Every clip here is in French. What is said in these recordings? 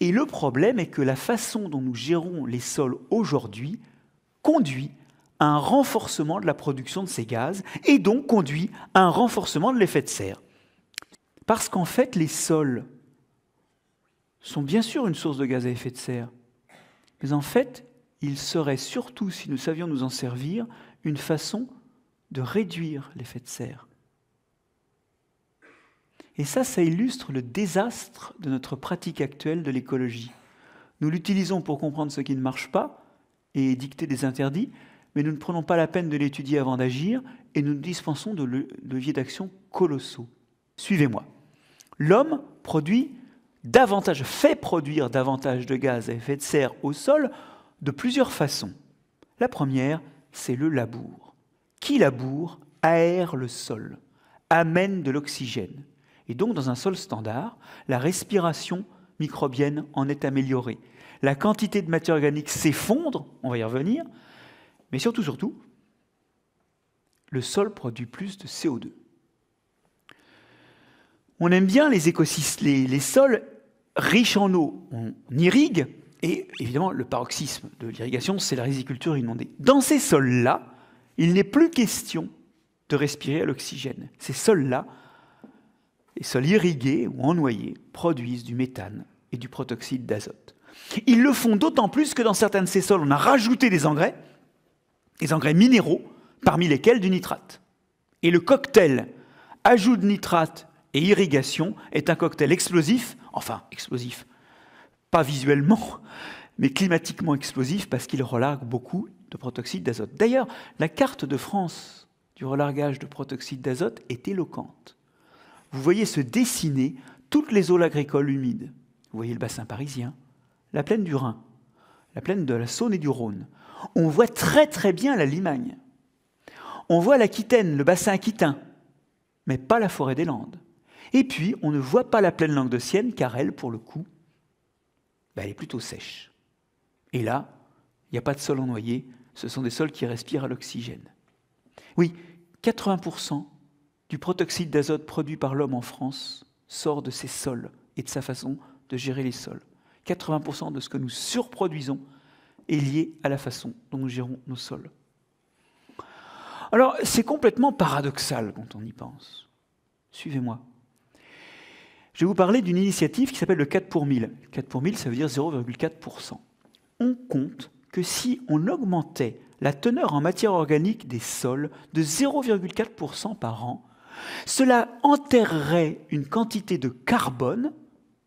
Et le problème est que la façon dont nous gérons les sols aujourd'hui conduit à un renforcement de la production de ces gaz et donc conduit à un renforcement de l'effet de serre. Parce qu'en fait, les sols sont bien sûr une source de gaz à effet de serre, mais en fait, ils seraient surtout, si nous savions nous en servir, une façon de réduire l'effet de serre. Et ça, ça illustre le désastre de notre pratique actuelle de l'écologie. Nous l'utilisons pour comprendre ce qui ne marche pas et dicter des interdits, mais nous ne prenons pas la peine de l'étudier avant d'agir et nous nous dispensons de leviers d'action colossaux. Suivez-moi. L'homme produit davantage, fait produire davantage de gaz à effet de serre au sol de plusieurs façons. La première, c'est le labour. Qui laboure aère le sol, amène de l'oxygène. Et donc, dans un sol standard, la respiration microbienne en est améliorée. La quantité de matière organique s'effondre, on va y revenir, mais surtout, surtout, le sol produit plus de CO2. On aime bien les sols riches en eau. On irrigue, et évidemment, le paroxysme de l'irrigation, c'est la riziculture inondée. Dans ces sols-là, il n'est plus question de respirer à l'oxygène. Ces sols-là les sols irrigués ou ennoyés produisent du méthane et du protoxyde d'azote. Ils le font d'autant plus que dans certains de ces sols, on a rajouté des engrais, des engrais minéraux, parmi lesquels du nitrate. Et le cocktail ajout de nitrate et irrigation est un cocktail explosif, enfin explosif, pas visuellement, mais climatiquement explosif parce qu'il relargue beaucoup de protoxyde d'azote. D'ailleurs, la carte de France du relargage de protoxyde d'azote est éloquente vous voyez se dessiner toutes les eaux agricoles humides. Vous voyez le bassin parisien, la plaine du Rhin, la plaine de la Saône et du Rhône. On voit très très bien la Limagne. On voit l'Aquitaine, le bassin aquitain, mais pas la forêt des Landes. Et puis, on ne voit pas la plaine languedocienne, car elle, pour le coup, bah, elle est plutôt sèche. Et là, il n'y a pas de sol ennoyé, ce sont des sols qui respirent à l'oxygène. Oui, 80% du protoxyde d'azote produit par l'homme en France sort de ses sols et de sa façon de gérer les sols. 80% de ce que nous surproduisons est lié à la façon dont nous gérons nos sols. Alors, c'est complètement paradoxal quand on y pense. Suivez-moi. Je vais vous parler d'une initiative qui s'appelle le 4 pour 1000. 4 pour 1000, ça veut dire 0,4%. On compte que si on augmentait la teneur en matière organique des sols de 0,4% par an, cela enterrerait une quantité de carbone,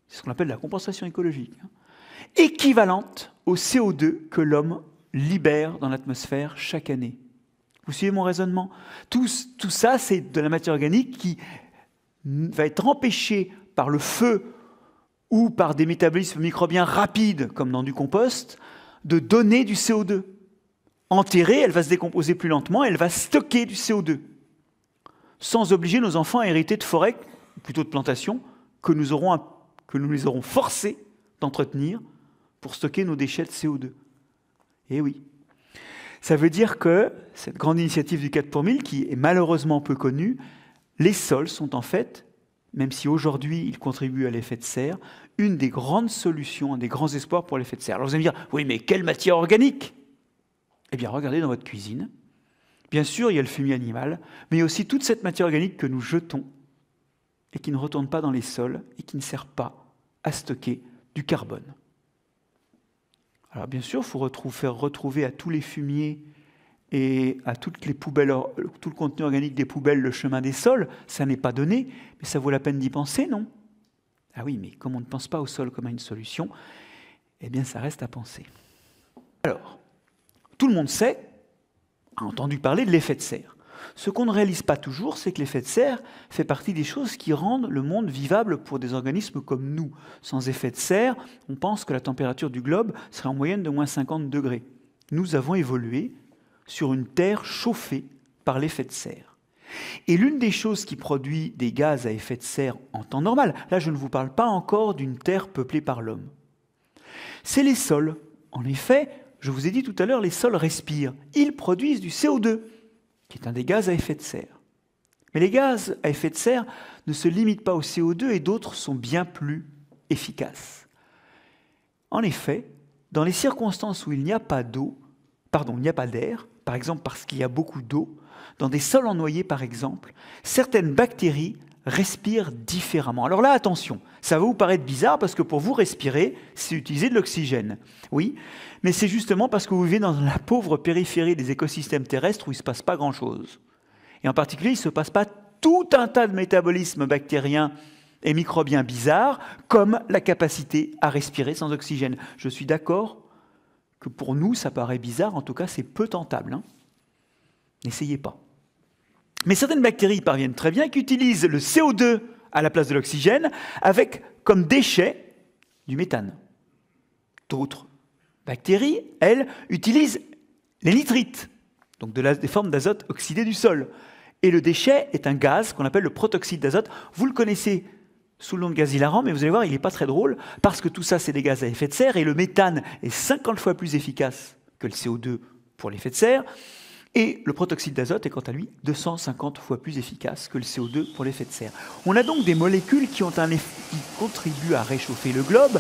c'est ce qu'on appelle la compensation écologique, hein, équivalente au CO2 que l'homme libère dans l'atmosphère chaque année. Vous suivez mon raisonnement tout, tout ça, c'est de la matière organique qui va être empêchée par le feu ou par des métabolismes microbiens rapides, comme dans du compost, de donner du CO2. Enterrée, elle va se décomposer plus lentement, elle va stocker du CO2 sans obliger nos enfants à hériter de forêts, plutôt de plantations, que nous, que nous les aurons forcés d'entretenir pour stocker nos déchets de CO2. Eh oui. Ça veut dire que cette grande initiative du 4 pour 1000, qui est malheureusement peu connue, les sols sont en fait, même si aujourd'hui ils contribuent à l'effet de serre, une des grandes solutions, un des grands espoirs pour l'effet de serre. Alors vous allez me dire, oui, mais quelle matière organique Eh bien, regardez dans votre cuisine, Bien sûr, il y a le fumier animal, mais il y a aussi toute cette matière organique que nous jetons et qui ne retourne pas dans les sols et qui ne sert pas à stocker du carbone. Alors bien sûr, il faut faire retrouver à tous les fumiers et à toutes les poubelles, tout le contenu organique des poubelles le chemin des sols. Ça n'est pas donné, mais ça vaut la peine d'y penser, non Ah oui, mais comme on ne pense pas au sol comme à une solution, eh bien ça reste à penser. Alors, tout le monde sait a entendu parler de l'effet de serre. Ce qu'on ne réalise pas toujours, c'est que l'effet de serre fait partie des choses qui rendent le monde vivable pour des organismes comme nous. Sans effet de serre, on pense que la température du globe serait en moyenne de moins 50 degrés. Nous avons évolué sur une Terre chauffée par l'effet de serre. Et l'une des choses qui produit des gaz à effet de serre en temps normal, là je ne vous parle pas encore d'une Terre peuplée par l'homme, c'est les sols. En effet, je vous ai dit tout à l'heure, les sols respirent. Ils produisent du CO2, qui est un des gaz à effet de serre. Mais les gaz à effet de serre ne se limitent pas au CO2 et d'autres sont bien plus efficaces. En effet, dans les circonstances où il n'y a pas d'eau, pardon, il n'y a pas d'air, par exemple parce qu'il y a beaucoup d'eau, dans des sols ennoyés par exemple, certaines bactéries respire différemment. Alors là, attention, ça va vous paraître bizarre parce que pour vous respirer, c'est utiliser de l'oxygène. Oui, mais c'est justement parce que vous vivez dans la pauvre périphérie des écosystèmes terrestres où il ne se passe pas grand-chose. Et en particulier, il ne se passe pas tout un tas de métabolismes bactériens et microbiens bizarres, comme la capacité à respirer sans oxygène. Je suis d'accord que pour nous, ça paraît bizarre, en tout cas, c'est peu tentable. Hein. N'essayez pas. Mais certaines bactéries parviennent très bien, qui utilisent le CO2 à la place de l'oxygène, avec comme déchet du méthane. D'autres bactéries, elles, utilisent les nitrites, donc des formes d'azote oxydées du sol. Et le déchet est un gaz qu'on appelle le protoxyde d'azote. Vous le connaissez sous le nom de gaz hilarant, mais vous allez voir, il n'est pas très drôle, parce que tout ça, c'est des gaz à effet de serre, et le méthane est 50 fois plus efficace que le CO2 pour l'effet de serre. Et le protoxyde d'azote est quant à lui 250 fois plus efficace que le CO2 pour l'effet de serre. On a donc des molécules qui, ont un effet, qui contribuent à réchauffer le globe